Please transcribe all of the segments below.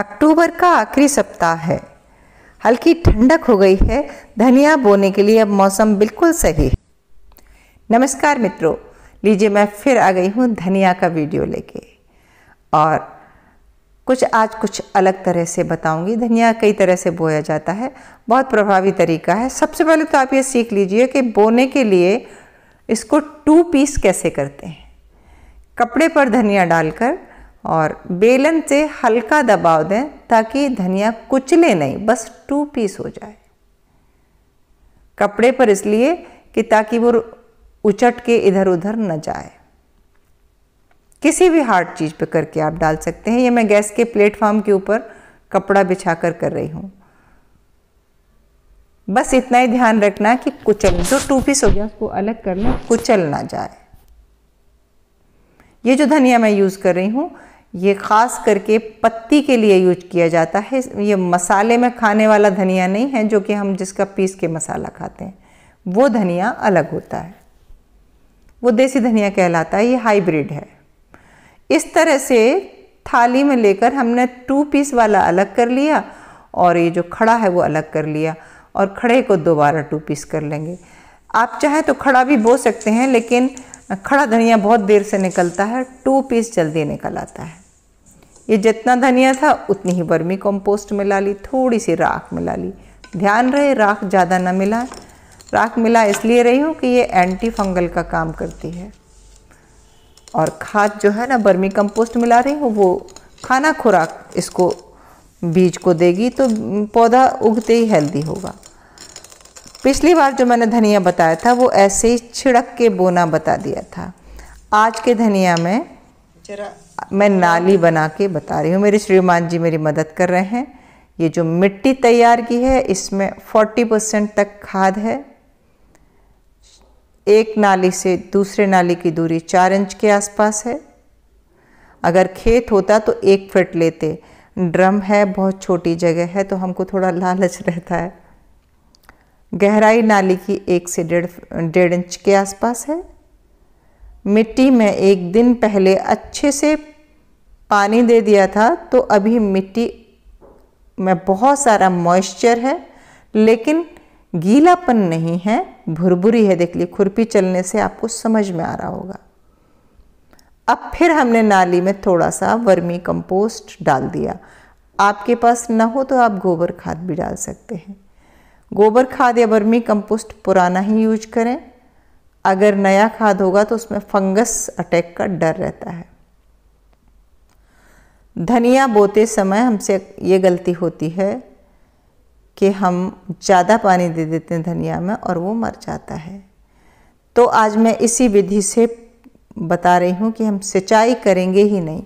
अक्टूबर का आखिरी सप्ताह है हल्की ठंडक हो गई है धनिया बोने के लिए अब मौसम बिल्कुल सही है नमस्कार मित्रों लीजिए मैं फिर आ गई हूँ धनिया का वीडियो लेके और कुछ आज कुछ अलग तरह से बताऊंगी धनिया कई तरह से बोया जाता है बहुत प्रभावी तरीका है सबसे पहले तो आप ये सीख लीजिए कि बोने के लिए इसको टू पीस कैसे करते हैं कपड़े पर धनिया डालकर और बेलन से हल्का दबाव दें ताकि धनिया कुचले नहीं बस टू पीस हो जाए कपड़े पर इसलिए कि ताकि वो उचट के इधर उधर न जाए किसी भी हार्ड चीज़ पर करके आप डाल सकते हैं ये मैं गैस के प्लेटफॉर्म के ऊपर कपड़ा बिछा कर कर रही हूं बस इतना ही ध्यान रखना कि कुचल जो टू पीस हो गया उसको अलग करना कुचल ना जाए ये जो धनिया मैं यूज़ कर रही हूं ये ख़ास करके पत्ती के लिए यूज किया जाता है ये मसाले में खाने वाला धनिया नहीं है जो कि हम जिसका पीस के मसाला खाते हैं वो धनिया अलग होता है वो देसी धनिया कहलाता है ये हाइब्रिड है इस तरह से थाली में लेकर हमने टू पीस वाला अलग कर लिया और ये जो खड़ा है वो अलग कर लिया और खड़े को दोबारा टू पीस कर लेंगे आप चाहें तो खड़ा भी बो सकते हैं लेकिन खड़ा धनिया बहुत देर से निकलता है टू पीस जल्दी निकल आता है ये जितना धनिया था उतनी ही वर्मी कंपोस्ट मिला ली थोड़ी सी राख मिला ली ध्यान रहे राख ज़्यादा ना मिला राख मिला इसलिए रही हूँ कि ये एंटी फंगल का काम करती है और खाद जो है ना बर्मी कंपोस्ट मिला रही हूँ वो खाना खुराक इसको बीज को देगी तो पौधा उगते ही हेल्दी होगा पिछली बार जो मैंने धनिया बताया था वो ऐसे ही छिड़क के बोना बता दिया था आज के धनिया में जरा मैं नाली बना के बता रही हूँ मेरे श्रीमान जी मेरी मदद कर रहे हैं ये जो मिट्टी तैयार की है इसमें 40 परसेंट तक खाद है एक नाली से दूसरे नाली की दूरी चार इंच के आसपास है अगर खेत होता तो एक फिट लेते ड्रम है बहुत छोटी जगह है तो हमको थोड़ा लालच रहता है गहराई नाली की एक से डेढ़ डेढ़ इंच के आसपास है मिट्टी में एक दिन पहले अच्छे से पानी दे दिया था तो अभी मिट्टी में बहुत सारा मॉइस्चर है लेकिन गीलापन नहीं है भुरभुरी है देख ली खुरपी चलने से आपको समझ में आ रहा होगा अब फिर हमने नाली में थोड़ा सा वर्मी कंपोस्ट डाल दिया आपके पास ना हो तो आप गोबर खाद भी डाल सकते हैं गोबर खाद या बर्मी कंपोस्ट पुराना ही यूज करें अगर नया खाद होगा तो उसमें फंगस अटैक का डर रहता है धनिया बोते समय हमसे ये गलती होती है कि हम ज़्यादा पानी दे देते हैं धनिया में और वो मर जाता है तो आज मैं इसी विधि से बता रही हूँ कि हम सिंचाई करेंगे ही नहीं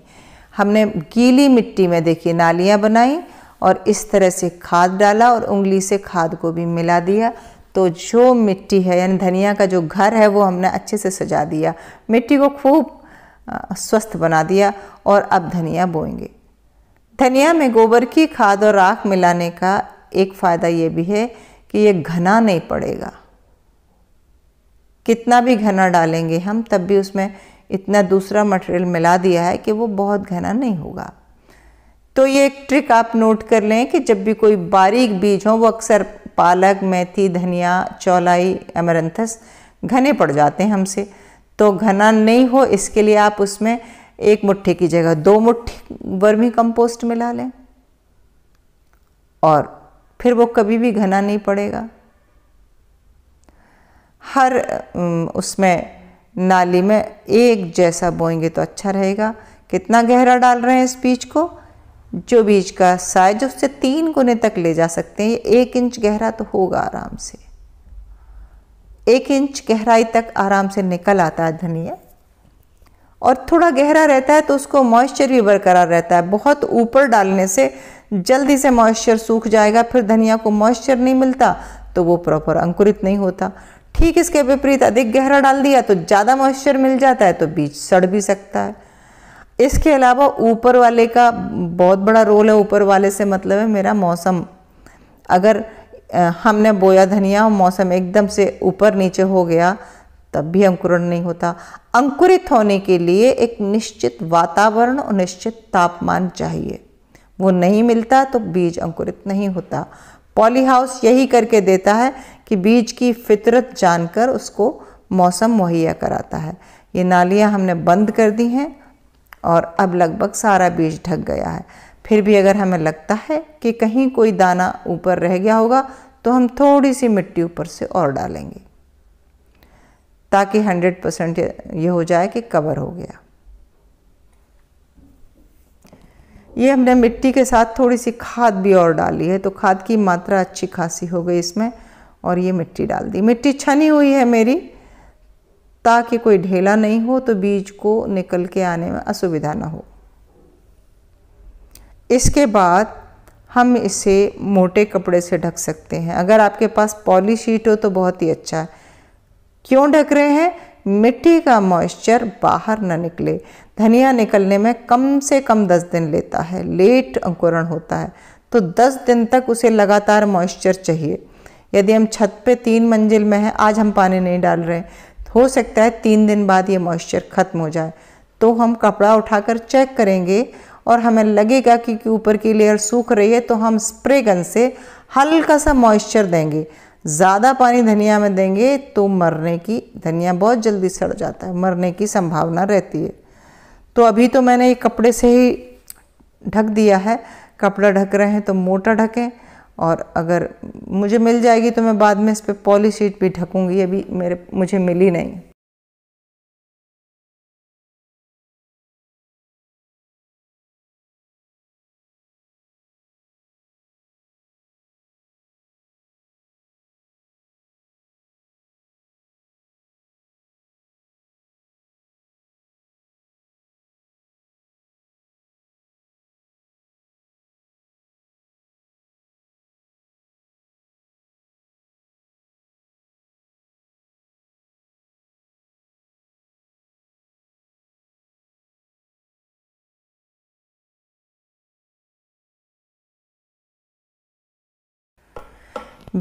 हमने गीली मिट्टी में देखिए नालियाँ बनाई और इस तरह से खाद डाला और उंगली से खाद को भी मिला दिया तो जो मिट्टी है यानी धनिया का जो घर है वो हमने अच्छे से सजा दिया मिट्टी को खूब स्वस्थ बना दिया और अब धनिया बोएंगे धनिया में गोबर की खाद और राख मिलाने का एक फ़ायदा ये भी है कि ये घना नहीं पड़ेगा कितना भी घना डालेंगे हम तब भी उसमें इतना दूसरा मटेरियल मिला दिया है कि वो बहुत घना नहीं होगा तो ये एक ट्रिक आप नोट कर लें कि जब भी कोई बारीक बीज हो वो अक्सर पालक मेथी धनिया चौलाई अमरंथस घने पड़ जाते हैं हमसे तो घना नहीं हो इसके लिए आप उसमें एक मुट्ठी की जगह दो मुट्ठी वर्मी कंपोस्ट मिला लें और फिर वो कभी भी घना नहीं पड़ेगा हर उसमें नाली में एक जैसा बोएंगे तो अच्छा रहेगा कितना गहरा डाल रहे हैं इस बीज को जो बीज का साइज उससे तीन गुने तक ले जा सकते हैं एक इंच गहरा तो होगा आराम से एक इंच गहराई तक आराम से निकल आता है धनिया और थोड़ा गहरा रहता है तो उसको मॉइस्चर भी बरकरार रहता है बहुत ऊपर डालने से जल्दी से मॉइस्चर सूख जाएगा फिर धनिया को मॉइस्चर नहीं मिलता तो वो प्रॉपर अंकुरित नहीं होता ठीक इसके विपरीत अधिक गहरा डाल दिया तो ज़्यादा मॉइस्चर मिल जाता है तो बीज सड़ भी सकता है इसके अलावा ऊपर वाले का बहुत बड़ा रोल है ऊपर वाले से मतलब है मेरा मौसम अगर हमने बोया धनिया और मौसम एकदम से ऊपर नीचे हो गया तब भी अंकुरण नहीं होता अंकुरित होने के लिए एक निश्चित वातावरण और निश्चित तापमान चाहिए वो नहीं मिलता तो बीज अंकुरित नहीं होता पॉलीहाउस यही करके देता है कि बीज की फितरत जानकर उसको मौसम मुहैया कराता है ये नालियाँ हमने बंद कर दी हैं और अब लगभग सारा बीज ढक गया है फिर भी अगर हमें लगता है कि कहीं कोई दाना ऊपर रह गया होगा तो हम थोड़ी सी मिट्टी ऊपर से और डालेंगे ताकि 100 परसेंट ये हो जाए कि कवर हो गया ये हमने मिट्टी के साथ थोड़ी सी खाद भी और डाली है तो खाद की मात्रा अच्छी खासी हो गई इसमें और ये मिट्टी डाल दी मिट्टी छनी हुई है मेरी ताकि कोई ढेला नहीं हो तो बीज को निकल के आने में असुविधा ना हो इसके बाद हम इसे मोटे कपड़े से ढक सकते हैं अगर आपके पास पॉली शीट हो तो बहुत ही अच्छा है क्यों ढक रहे हैं मिट्टी का मॉइस्चर बाहर ना निकले धनिया निकलने में कम से कम दस दिन लेता है लेट अंकुरण होता है तो दस दिन तक उसे लगातार मॉइस्चर चाहिए यदि हम छत पे तीन मंजिल में हैं आज हम पानी नहीं डाल रहे हैं हो सकता है तीन दिन बाद ये मॉइस्चर ख़त्म हो जाए तो हम कपड़ा उठाकर चेक करेंगे और हमें लगेगा कि ऊपर की लेयर सूख रही है तो हम स्प्रे गन से हल्का सा मॉइस्चर देंगे ज़्यादा पानी धनिया में देंगे तो मरने की धनिया बहुत जल्दी सड़ जाता है मरने की संभावना रहती है तो अभी तो मैंने ये कपड़े से ही ढक दिया है कपड़ा ढक रहे हैं तो मोटा ढकें और अगर मुझे मिल जाएगी तो मैं बाद में इस पर पॉली शीट भी ढकूँगी अभी मेरे मुझे मिली नहीं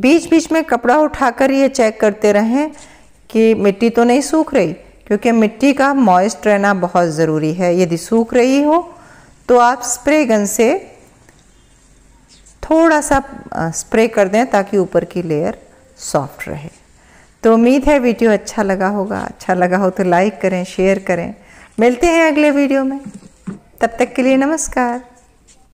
बीच बीच में कपड़ा उठाकर ये चेक करते रहें कि मिट्टी तो नहीं सूख रही क्योंकि मिट्टी का मॉइस्ट रहना बहुत ज़रूरी है यदि सूख रही हो तो आप स्प्रे गन से थोड़ा सा स्प्रे कर दें ताकि ऊपर की लेयर सॉफ्ट रहे तो उम्मीद है वीडियो अच्छा लगा होगा अच्छा लगा हो तो लाइक करें शेयर करें मिलते हैं अगले वीडियो में तब तक के लिए नमस्कार